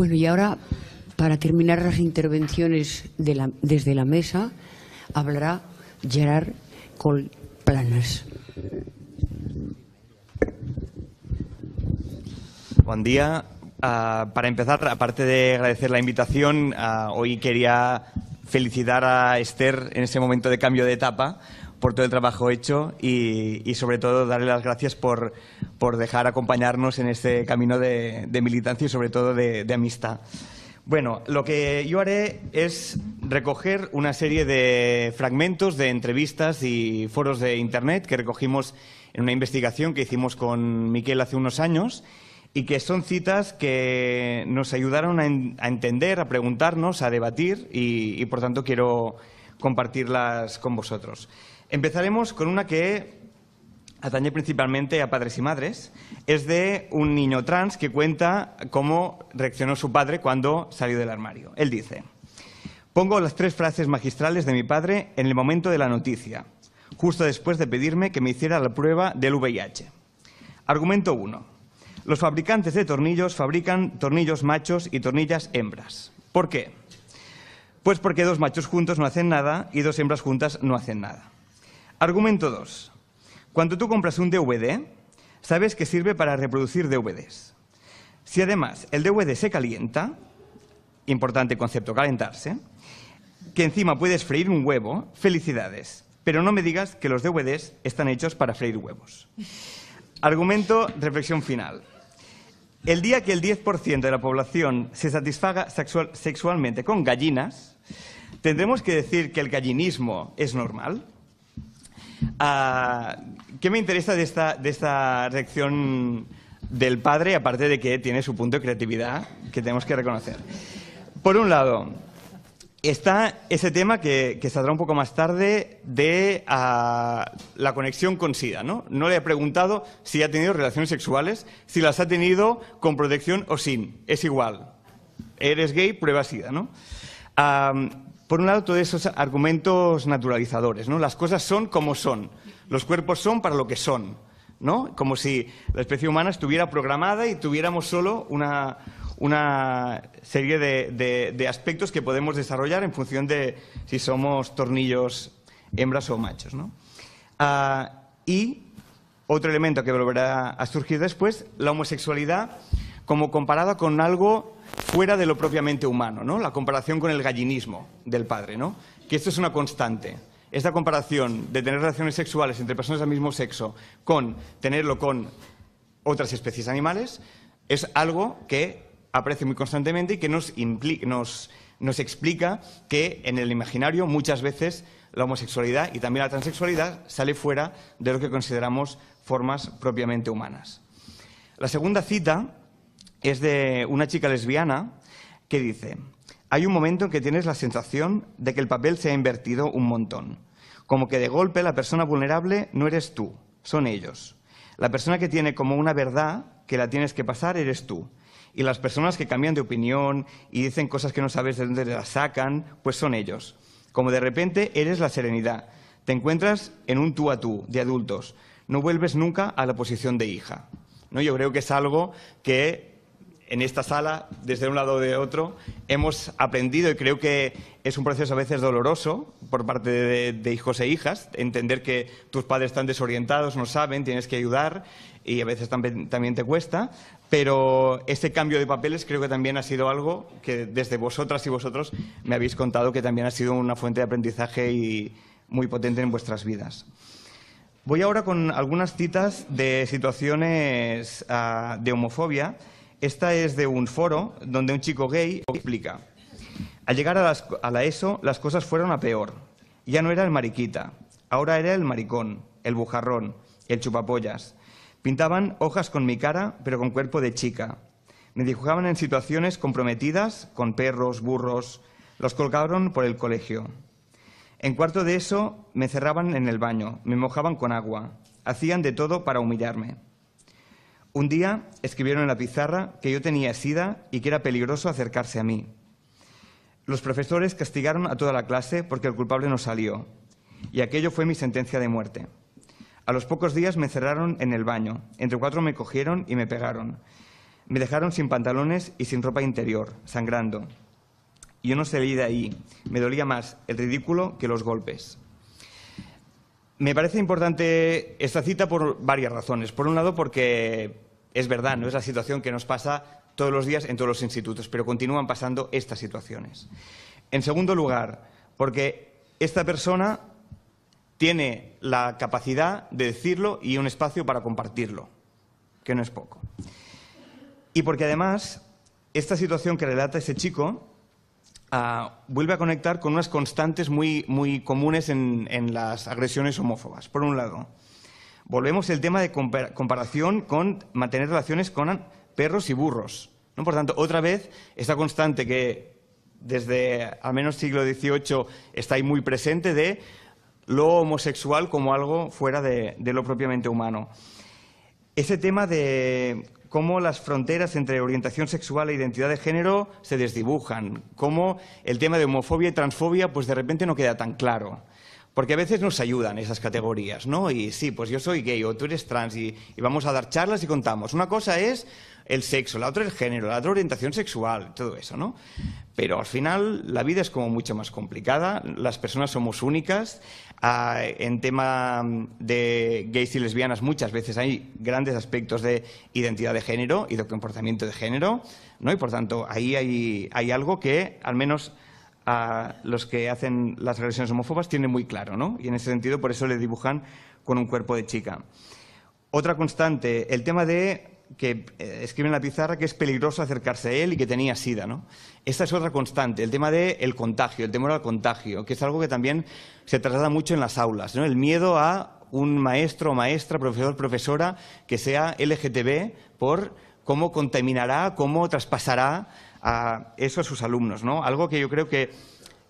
Bueno, y ahora, para terminar las intervenciones desde la mesa, hablará Gerard Colplanas. Buen día. Ah, para empezar, aparte de agradecer la invitación, ah, hoy quería felicitar a Esther en ese momento de cambio de etapa, por todo el trabajo hecho y, sobre todo darle las gracias por, por, dejar acompañarnos en este camino de, militancia y sobre todo de, amistad. Bueno, lo que yo haré es recoger una serie de fragmentos de entrevistas y foros de Internet que recogimos en una investigación que hicimos con Miquel hace unos años y que son citas que nos ayudaron a, entender, a preguntarnos, a debatir y por tanto quiero compartirlas con vosotros. Empezaremos con una que atañe principalmente a padres y madres. Es de un niño trans que cuenta cómo reaccionó su padre cuando salió del armario. Él dice, pongo las tres frases magistrales de mi padre en el momento de la noticia, justo después de pedirme que me hiciera la prueba del VIH. Argumento 1. Los fabricantes de tornillos fabrican tornillos machos y tornillas hembras. ¿Por qué? Pues porque dos machos juntos no hacen nada y dos hembras juntas no hacen nada. Argumento 2. Cuando tú compras un DVD, sabes que sirve para reproducir DVDs. Si además el DVD se calienta, importante concepto calentarse, que encima puedes freír un huevo, felicidades. Pero no me digas que los DVDs están hechos para freír huevos. Argumento, reflexión final. El día que el 10% de la población se satisfaga sexualmente con gallinas, ¿tendremos que decir que el gallinismo es normal? Ah, ¿Qué me interesa de esta reacción del padre, aparte de que tiene su punto de creatividad que tenemos que reconocer? Por un lado, Está ese tema que, saldrá un poco más tarde de ah, la conexión con SIDA, ¿no? No le he preguntado si ha tenido relaciones sexuales, si las ha tenido con protección o sin. Es igual. Eres gay, prueba SIDA, ¿no? Ah, por un lado, todos esos argumentos naturalizadores, ¿no? Las cosas son como son. Los cuerpos son para lo que son, ¿no? Como si la especie humana estuviera programada y tuviéramos solo una, una serie de, de, aspectos que podemos desarrollar en función de si somos tornillos hembras o machos. ¿no? Ah, y otro elemento que volverá a surgir después, la homosexualidad como comparada con algo fuera de lo propiamente humano, ¿no? la comparación con el gallinismo del padre, ¿no? que esto es una constante. Esta comparación de tener relaciones sexuales entre personas del mismo sexo con tenerlo con otras especies animales es algo que aparece muy constantemente y que nos, explica que en el imaginario muchas veces la homosexualidad y también la transexualidad sale fuera de lo que consideramos formas propiamente humanas. La segunda cita es de una chica lesbiana que dice, hay un momento en que tienes la sensación de que el papel se ha invertido un montón, como que de golpe la persona vulnerable no eres tú, son ellos. La persona que tiene como una verdad que la tienes que pasar eres tú. Y las personas que cambian de opinión y dicen cosas que no sabes de dónde las sacan, pues son ellos. Como de repente eres la serenidad. Te encuentras en un tú a tú de adultos. No vuelves nunca a la posición de hija. ¿No? Yo creo que es algo que en esta sala, desde un lado o de otro, hemos aprendido y creo que es un proceso a veces doloroso por parte de, hijos e hijas, entender que tus padres están desorientados, no saben, tienes que ayudar y a veces también, te cuesta, pero este cambio de papeles creo que también ha sido algo que desde vosotras y vosotros me habéis contado que también ha sido una fuente de aprendizaje y muy potente en vuestras vidas. Voy ahora con algunas citas de situaciones ah, de homofobia. Esta es de un foro donde un chico gay explica, al llegar a la ESO las cosas fueron a peor. Ya no era el mariquita, ahora era el maricón, el bujarrón, el chupapollas Pintaban hojas con mi cara, pero con cuerpo de chica. Me dibujaban en situaciones comprometidas con perros, burros. Los colgaron por el colegio. En cuarto de eso me cerraban en el baño, me mojaban con agua. Hacían de todo para humillarme. Un día escribieron en la pizarra que yo tenía sida y que era peligroso acercarse a mí. Los profesores castigaron a toda la clase porque el culpable no salió. Y aquello fue mi sentencia de muerte. A los pocos días me cerraron en el baño. Entre cuatro me cogieron y me pegaron. Me dejaron sin pantalones y sin ropa interior, sangrando. Yo no salí de ahí. Me dolía más el ridículo que los golpes. Me parece importante esta cita por varias razones. Por un lado, porque es verdad, no es la situación que nos pasa todos los días en todos los institutos, pero continúan pasando estas situaciones. En segundo lugar, porque esta persona tiene la capacidad de decirlo y un espacio para compartirlo, que no es poco. Y porque además, esta situación que relata ese chico ah, vuelve a conectar con unas constantes muy, muy comunes en, las agresiones homófobas. Por un lado, volvemos el tema de comparación con mantener relaciones con perros y burros. ¿no? Por tanto, otra vez, esta constante que desde al menos siglo XVIII está ahí muy presente de lo homosexual como algo fuera de, lo propiamente humano. Ese tema de cómo las fronteras entre orientación sexual e identidad de género se desdibujan, cómo el tema de homofobia y transfobia pues de repente no queda tan claro. Porque a veces nos ayudan esas categorías, ¿no? Y sí, pues yo soy gay o tú eres trans y vamos a dar charlas y contamos. Una cosa es el sexo, la otra el género, la otra orientación sexual, todo eso, ¿no? Pero al final la vida es como mucho más complicada, las personas somos únicas, ah, en tema de gays y lesbianas muchas veces hay grandes aspectos de identidad de género y de comportamiento de género, ¿no? Y por tanto ahí hay, algo que al menos los que hacen las agresiones homófobas tienen muy claro, ¿no? Y en ese sentido por eso le dibujan con un cuerpo de chica. Otra constante, el tema de que eh, escribe en la pizarra que es peligroso acercarse a él y que tenía sida. ¿no? Esta es otra constante, el tema del contagio, el temor al contagio, que es algo que también se traslada mucho en las aulas, ¿no? el miedo a un maestro o maestra, profesor, profesora que sea LGTB por cómo contaminará, cómo traspasará eso a sus alumnos, ¿no? Algo que yo creo que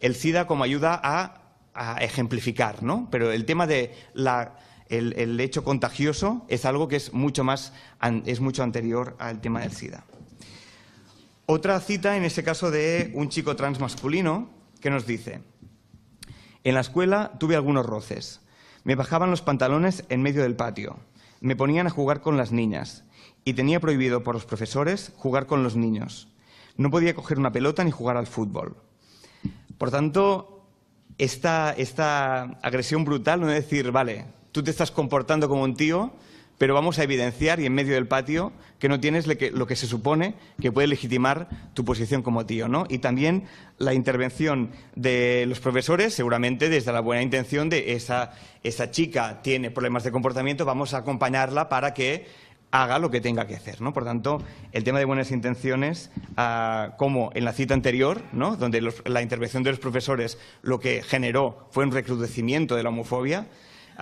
el SIDA como ayuda a, a ejemplificar, ¿no? Pero el tema de la el, hecho contagioso es algo que es mucho, más, es mucho anterior al tema del SIDA. Otra cita, en ese caso, de un chico transmasculino que nos dice, en la escuela tuve algunos roces. Me bajaban los pantalones en medio del patio. Me ponían a jugar con las niñas. Y tenía prohibido por los profesores jugar con los niños. No podía coger una pelota ni jugar al fútbol. Por tanto, esta, esta agresión brutal no es decir, vale, tú te estás comportando como un tío, pero vamos a evidenciar y en medio del patio que no tienes lo que, se supone que puede legitimar tu posición como tío, ¿no? Y también la intervención de los profesores, seguramente desde la buena intención de esa, esa chica tiene problemas de comportamiento, vamos a acompañarla para que haga lo que tenga que hacer. ¿no? Por tanto, el tema de buenas intenciones, ah, como en la cita anterior, ¿no? donde la intervención de los profesores lo que generó fue un recrudecimiento de la homofobia,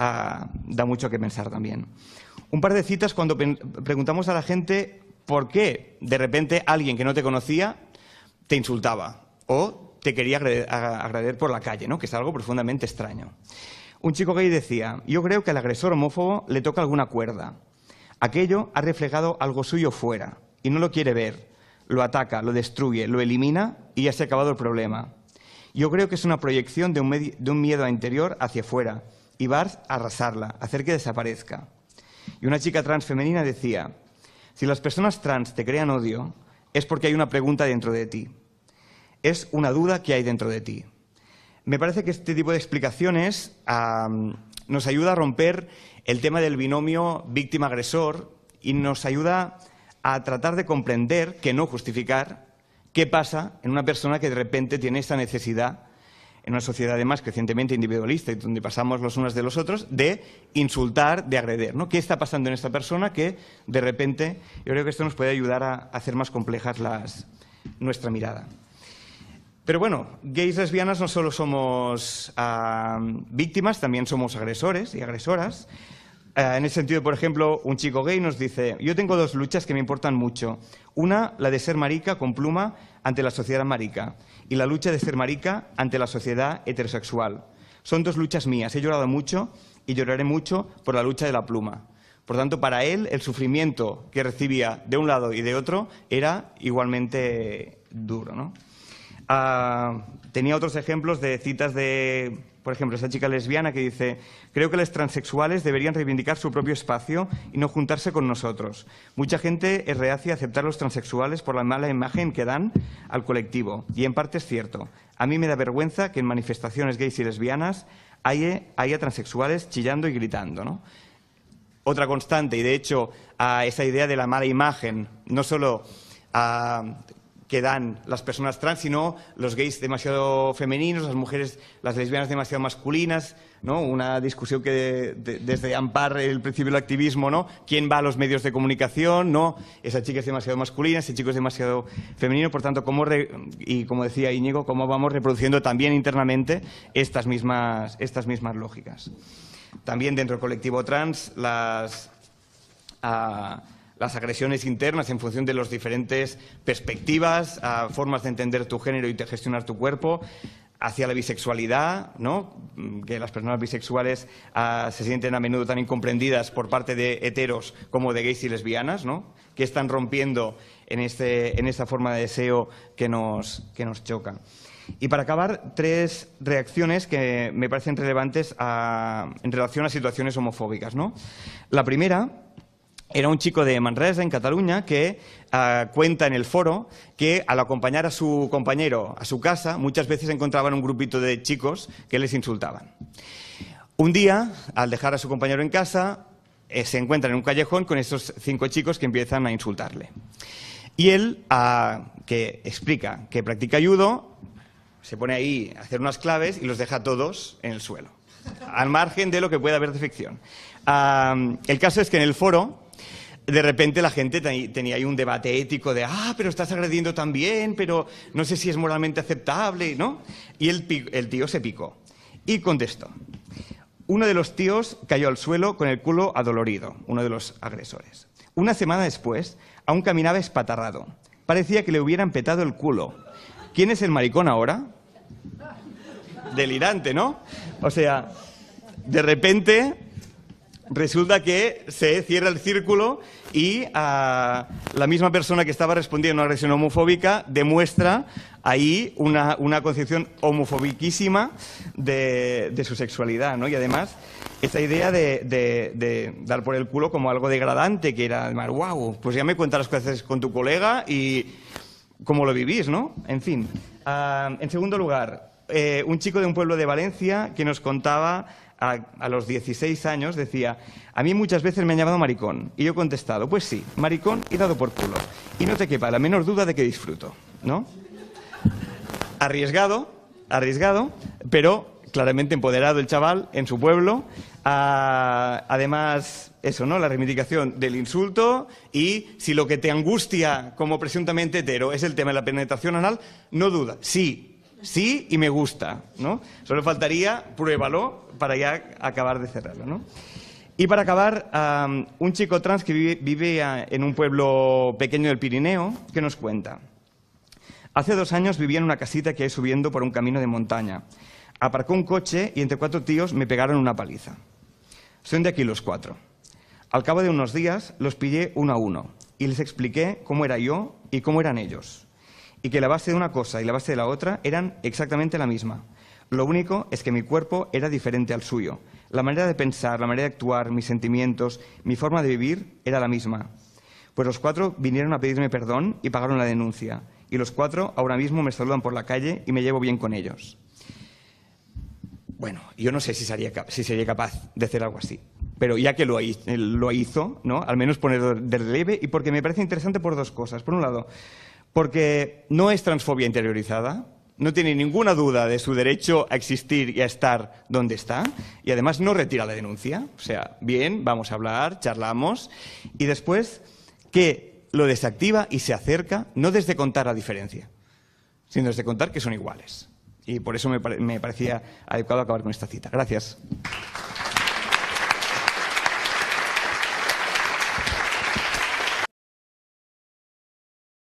Ah, da mucho que pensar también. Un par de citas cuando preguntamos a la gente por qué de repente alguien que no te conocía te insultaba o te quería agredir por la calle, ¿no? que es algo profundamente extraño. Un chico gay decía, yo creo que al agresor homófobo le toca alguna cuerda. Aquello ha reflejado algo suyo fuera y no lo quiere ver. Lo ataca, lo destruye, lo elimina y ya se ha acabado el problema. Yo creo que es una proyección de un, de un miedo interior hacia afuera y Barth arrasarla, hacer que desaparezca. Y una chica trans femenina decía, si las personas trans te crean odio, es porque hay una pregunta dentro de ti. Es una duda que hay dentro de ti. Me parece que este tipo de explicaciones nos ayuda a romper el tema del binomio víctima-agresor y nos ayuda a tratar de comprender, que no justificar, qué pasa en una persona que de repente tiene esta necesidad en una sociedad además crecientemente individualista y donde pasamos los unos de los otros, de insultar, de agredir. ¿no? ¿Qué está pasando en esta persona que de repente yo creo que esto nos puede ayudar a hacer más complejas nuestra mirada? Pero bueno, gays y lesbianas no solo somos ah, víctimas, también somos agresores y agresoras. Ah, en ese sentido, por ejemplo, un chico gay nos dice, yo tengo dos luchas que me importan mucho. Una, la de ser marica con pluma ante la sociedad marica y la lucha de ser marica ante la sociedad heterosexual. Son dos luchas mías. He llorado mucho y lloraré mucho por la lucha de la pluma. Por tanto, para él el sufrimiento que recibía de un lado y de otro era igualmente duro. Ah, tenía otros ejemplos de citas de por ejemplo, esa chica lesbiana que dice, creo que las transexuales deberían reivindicar su propio espacio y no juntarse con nosotros. Mucha gente es reacia a aceptar a los transexuales por la mala imagen que dan al colectivo. Y en parte es cierto. A mí me da vergüenza que en manifestaciones gays y lesbianas haya, transexuales chillando y gritando, Otra constante, y de hecho, a esa idea de la mala imagen, no solo a que dan las personas trans, sino los gays demasiado femeninos, las mujeres, las lesbianas demasiado masculinas, ¿no? Una discusión que desde Ampar, el principio del activismo, ¿no? ¿Quién va a los medios de comunicación? ¿No? Esa chica es demasiado masculina, ese chico es demasiado femenino, por tanto, ¿cómo y como decía Íñigo, cómo vamos reproduciendo también internamente estas mismas, estas mismas lógicas. También dentro del colectivo trans, las... Ah, las agresiones internas en función de las diferentes perspectivas, a formas de entender tu género y de gestionar tu cuerpo, hacia la bisexualidad, que las personas bisexuales ah, se sienten a menudo tan incomprendidas por parte de heteros como de gays y lesbianas, que están rompiendo en, este, en esta forma de deseo que nos, que nos choca. Y para acabar, tres reacciones que me parecen relevantes ah, en relación a situaciones homofóbicas. La primera era un chico de Manresa, en Cataluña, que ah, cuenta en el foro que al acompañar a su compañero a su casa, muchas veces encontraban un grupito de chicos que les insultaban. Un día, al dejar a su compañero en casa, eh, se encuentra en un callejón con estos cinco chicos que empiezan a insultarle. Y él, ah, que explica que practica judo, se pone ahí a hacer unas claves y los deja todos en el suelo, al margen de lo que pueda haber de ficción. Ah, el caso es que en el foro de repente la gente tenía ahí un debate ético de, ah, pero estás agrediendo también, pero no sé si es moralmente aceptable, ¿no? Y el, tío se picó y contestó. Uno de los tíos cayó al suelo con el culo adolorido, uno de los agresores. Una semana después, aún caminaba espatarrado. Parecía que le hubieran petado el culo. ¿Quién es el maricón ahora? Delirante, ¿no? O sea, de repente resulta que se cierra el círculo y ah, la misma persona que estaba respondiendo a una agresión homofóbica demuestra ahí una, concepción homofobiquísima de, su sexualidad, ¿no? Y además, esta idea de, dar por el culo como algo degradante, que era, además, wow, pues ya me cuentas las cosas con tu colega y cómo lo vivís, ¿no? En fin. Ah, en segundo lugar, eh, un chico de un pueblo de Valencia que nos contaba a, los 16 años decía, a mí muchas veces me han llamado maricón. Y yo he contestado, pues sí, maricón y dado por culo. Y no te quepa la menor duda de que disfruto, ¿no? Arriesgado, arriesgado, pero claramente empoderado el chaval en su pueblo. Ah, además, eso, ¿no? La reivindicación del insulto y si lo que te angustia como presuntamente hetero es el tema de la penetración anal, no duda. Sí, sí y me gusta, ¿no? Solo faltaría pruébalo para ya acabar de cerrarlo, ¿no? Y para acabar, un chico trans que vive, en un pueblo pequeño del Pirineo, que nos cuenta. Hace dos años vivía en una casita que hay subiendo por un camino de montaña. Aparcó un coche y entre cuatro tíos me pegaron una paliza. Son de aquí los cuatro. Al cabo de unos días los pillé uno a uno y les expliqué cómo era yo y cómo eran ellos y que la base de una cosa y la base de la otra eran exactamente la misma. Lo único es que mi cuerpo era diferente al suyo. La manera de pensar, la manera de actuar, mis sentimientos, mi forma de vivir era la misma. Pues los cuatro vinieron a pedirme perdón y pagaron la denuncia. Y los cuatro ahora mismo me saludan por la calle y me llevo bien con ellos. Bueno, yo no sé si sería, si capaz de hacer algo así. Pero ya que lo, eh, hizo, ¿no? al menos ponerlo de relieve, y porque me parece interesante por dos cosas. Por un lado, porque no es transfobia interiorizada, no tiene ninguna duda de su derecho a existir y a estar donde está, y además no retira la denuncia. O sea, bien, vamos a hablar, charlamos, y después que lo desactiva y se acerca, no desde contar la diferencia, sino desde contar que son iguales. Y por eso me, parecía adecuado acabar con esta cita. Gracias.